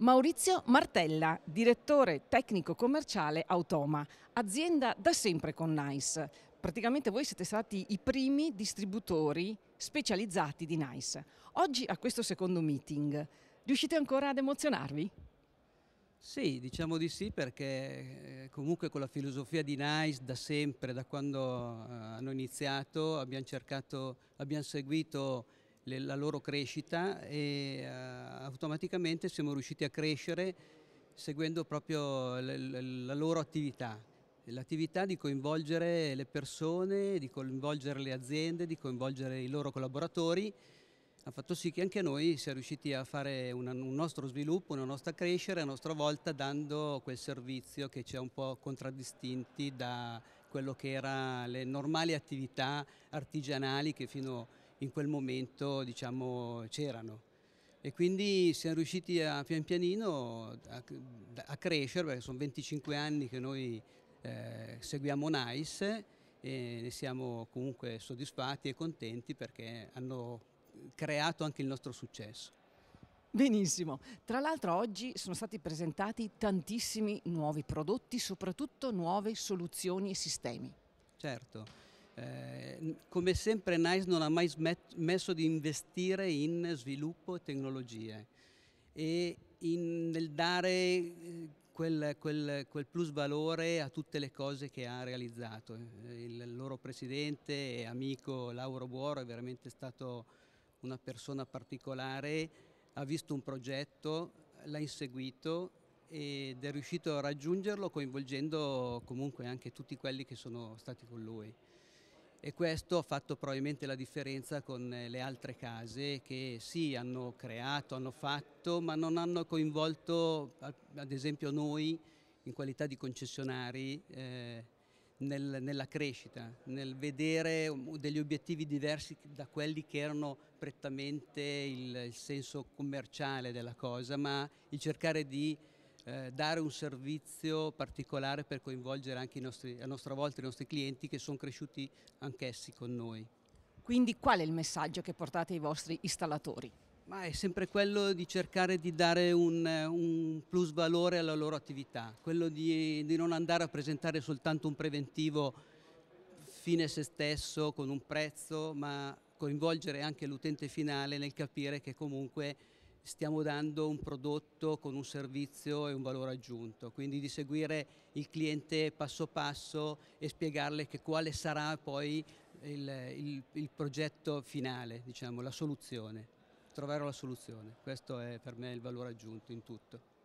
Maurizio Martella, direttore tecnico commerciale Automa, azienda da sempre con Nice. Praticamente voi siete stati i primi distributori specializzati di Nice. Oggi a questo secondo meeting, riuscite ancora ad emozionarvi? Sì, diciamo di sì perché eh, comunque con la filosofia di Nice da sempre, da quando eh, hanno iniziato, abbiamo cercato, abbiamo seguito le, la loro crescita e eh, automaticamente siamo riusciti a crescere seguendo proprio la loro attività, l'attività di coinvolgere le persone, di coinvolgere le aziende, di coinvolgere i loro collaboratori, ha fatto sì che anche noi siamo riusciti a fare un, un nostro sviluppo, una nostra crescita, a nostra volta dando quel servizio che ci ha un po' contraddistinti da quello che erano le normali attività artigianali che fino in quel momento diciamo, c'erano. E quindi siamo riusciti a pian pianino a, a crescere, perché sono 25 anni che noi eh, seguiamo NICE e ne siamo comunque soddisfatti e contenti perché hanno creato anche il nostro successo. Benissimo, tra l'altro oggi sono stati presentati tantissimi nuovi prodotti, soprattutto nuove soluzioni e sistemi. Certo, eh, come sempre NICE non ha mai smesso di investire in sviluppo e tecnologie e in, nel dare eh, quel, quel, quel, plus valore a tutte le cose che ha realizzato. Eh, il loro presidente e amico Lauro Buoro è veramente stato una persona particolare, ha visto un progetto, l'ha inseguito ed è riuscito a raggiungerlo coinvolgendo comunque anche tutti quelli che sono stati con lui e questo ha fatto probabilmente la differenza con eh, le altre case che sì hanno creato, hanno fatto ma non hanno coinvolto ad esempio noi in qualità di concessionari eh, nel, nella crescita, nel vedere degli obiettivi diversi da quelli che erano prettamente il, il senso commerciale della cosa ma il cercare di eh, dare un servizio particolare per coinvolgere anche nostri, a nostra volta i nostri clienti che sono cresciuti anch'essi con noi. Quindi qual è il messaggio che portate ai vostri installatori? Ma è sempre quello di cercare di dare un, un plus valore alla loro attività, quello di, di, non andare a presentare soltanto un preventivo fine se stesso con un prezzo, ma coinvolgere anche l'utente finale nel capire che comunque stiamo dando un prodotto con un servizio e un valore aggiunto, quindi di seguire il cliente passo passo e spiegarle che quale sarà poi il, il, il progetto finale, diciamo, la soluzione, trovare la soluzione, questo è per me il valore aggiunto in tutto.